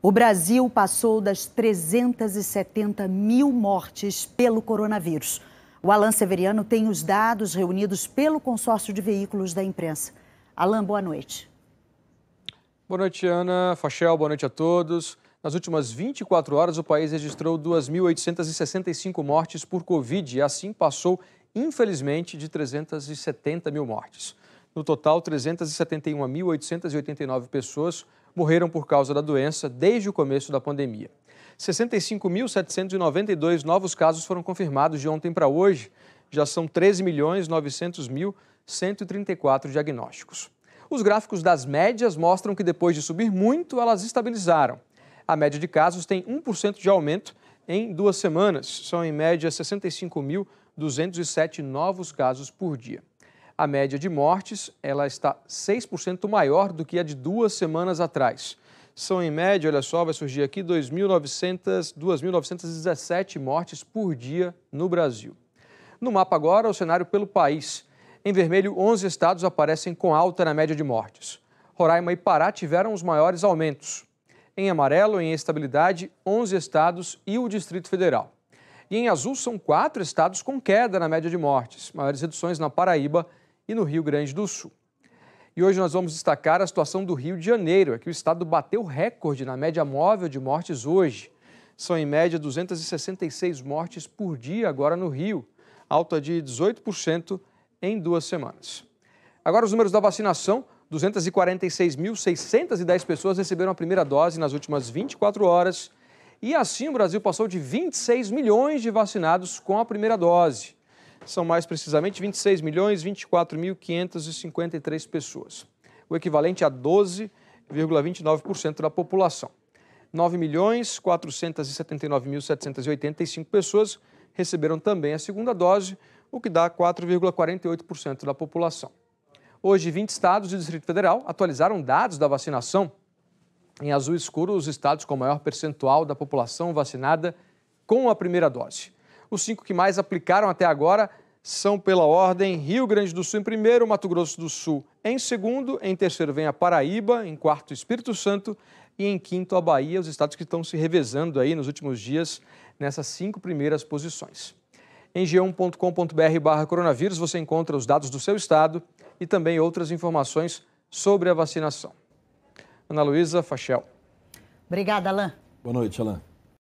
O Brasil passou das 370 mil mortes pelo coronavírus. O Alan Severiano tem os dados reunidos pelo consórcio de veículos da imprensa. Alan, boa noite. Boa noite, Ana. Fachel, boa noite a todos. Nas últimas 24 horas, o país registrou 2.865 mortes por Covid e assim passou, infelizmente, de 370 mil mortes. No total, 371.889 pessoas morreram por causa da doença desde o começo da pandemia. 65.792 novos casos foram confirmados de ontem para hoje. Já são 13.900.134 diagnósticos. Os gráficos das médias mostram que depois de subir muito, elas estabilizaram. A média de casos tem 1% de aumento em duas semanas. São, em média, 65.207 novos casos por dia. A média de mortes ela está 6% maior do que a de duas semanas atrás. São, em média, olha só, vai surgir aqui 2.917 mortes por dia no Brasil. No mapa agora, o cenário pelo país. Em vermelho, 11 estados aparecem com alta na média de mortes. Roraima e Pará tiveram os maiores aumentos. Em amarelo, em estabilidade, 11 estados e o Distrito Federal. E em azul, são quatro estados com queda na média de mortes. Maiores reduções na Paraíba, e no Rio Grande do Sul. E hoje nós vamos destacar a situação do Rio de Janeiro, é que o estado bateu recorde na média móvel de mortes hoje. São em média 266 mortes por dia agora no Rio, alta de 18% em duas semanas. Agora os números da vacinação, 246.610 pessoas receberam a primeira dose nas últimas 24 horas. E assim o Brasil passou de 26 milhões de vacinados com a primeira dose. São mais precisamente 26 milhões 24.553 pessoas, o equivalente a 12,29% da população. 9 milhões 479.785 pessoas receberam também a segunda dose, o que dá 4,48% da população. Hoje, 20 estados e o Distrito Federal atualizaram dados da vacinação. Em azul escuro, os estados com maior percentual da população vacinada com a primeira dose. Os cinco que mais aplicaram até agora são, pela ordem, Rio Grande do Sul em primeiro, Mato Grosso do Sul em segundo, em terceiro vem a Paraíba, em quarto, Espírito Santo e em quinto, a Bahia, os estados que estão se revezando aí nos últimos dias nessas cinco primeiras posições. Em g1.com.br/barra coronavírus você encontra os dados do seu estado e também outras informações sobre a vacinação. Ana Luísa Fachel. Obrigada, Alain. Boa noite, Alain.